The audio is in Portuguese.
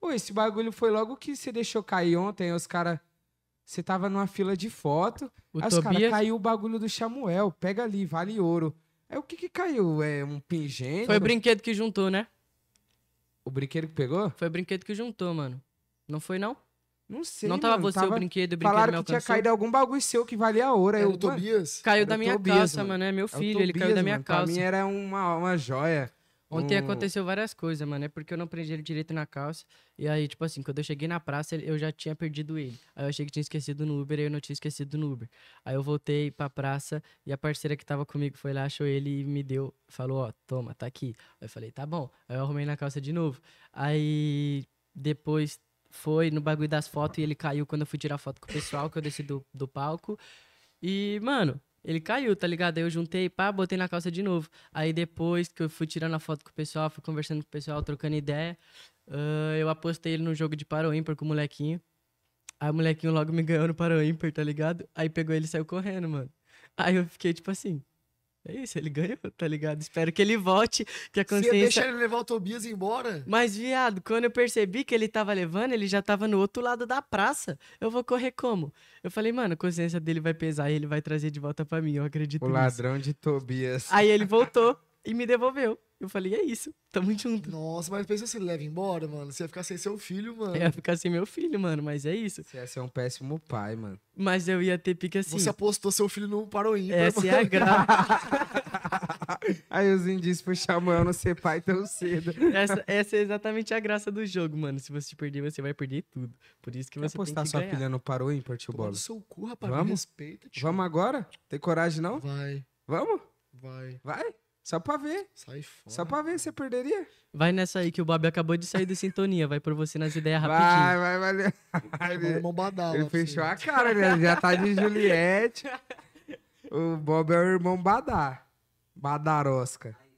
Ô, esse bagulho foi logo que você deixou cair ontem, os caras. Você tava numa fila de foto, o aí Tobias... os caras caiu o bagulho do Samuel, pega ali, vale ouro. é o que que caiu? É um pingente? Foi o brinquedo que juntou, né? O brinquedo que pegou? Foi o brinquedo que juntou, mano. Não foi, não? Não sei. Não tava mano, você tava... o brinquedo, o brinquedo Falaram que tinha caído algum bagulho seu que valia ouro. Aí é o Tobias? Caiu era da é minha Tobias, calça, mano. É meu é filho, Tobias, ele caiu da minha mano. calça. Pra mim era uma, uma joia. Ontem hum. aconteceu várias coisas, mano. É porque eu não prendi ele direito na calça. E aí, tipo assim, quando eu cheguei na praça, eu já tinha perdido ele. Aí eu achei que tinha esquecido no Uber, e eu não tinha esquecido no Uber. Aí eu voltei pra praça e a parceira que tava comigo foi lá, achou ele e me deu. Falou, ó, toma, tá aqui. Aí eu falei, tá bom. Aí eu arrumei na calça de novo. Aí depois foi no bagulho das fotos e ele caiu quando eu fui tirar foto com o pessoal, que eu desci do, do palco. E, mano, ele caiu, tá ligado? Aí eu juntei, pá, botei na calça de novo. Aí depois que eu fui tirando a foto com o pessoal, fui conversando com o pessoal, trocando ideia, uh, eu apostei ele no jogo de paro ímpar com o molequinho. Aí o molequinho logo me ganhou no paro ímpar, tá ligado? Aí pegou ele e saiu correndo, mano. Aí eu fiquei tipo assim, é isso, ele ganhou, tá ligado? Espero que ele volte, que a consciência... Você deixar ele levar o Tobias embora? Mas, viado, quando eu percebi que ele tava levando, ele já tava no outro lado da praça. Eu vou correr como? Eu falei, mano, a consciência dele vai pesar e ele vai trazer de volta para mim, eu acredito O nisso. ladrão de Tobias. Aí ele voltou. e me devolveu. Eu falei, é isso, tamo junto. Nossa, mas pensa se ele leva embora, mano. Você ia ficar sem seu filho, mano. Eu ia ficar sem meu filho, mano, mas é isso. Você ia ser um péssimo pai, mano. Mas eu ia ter pique assim. Você apostou seu filho no paroímpa, Essa mano. é a graça. Aí os indícios puxar, eu não ser pai tão cedo. Essa, essa, é exatamente a graça do jogo, mano. Se você perder, você vai perder tudo. Por isso que Quer você tem que apostar sua filha no paroímpa, partiu Bola? seu cu, rapaz. Vamos? Me respeita, tio. Vamos agora? Tem coragem, não? Vai. Vamos? Vai. Vai? Só pra ver. Sai fora. Só pra ver, você perderia? Vai nessa aí que o Babi acabou de sair do sintonia. Vai por você nas ideias rapidinho. Vai, vai, vai. Ele, irmão badala, ele fechou a cara, né? Já tá de Juliette. O Bob é o irmão Badar. Badarosca.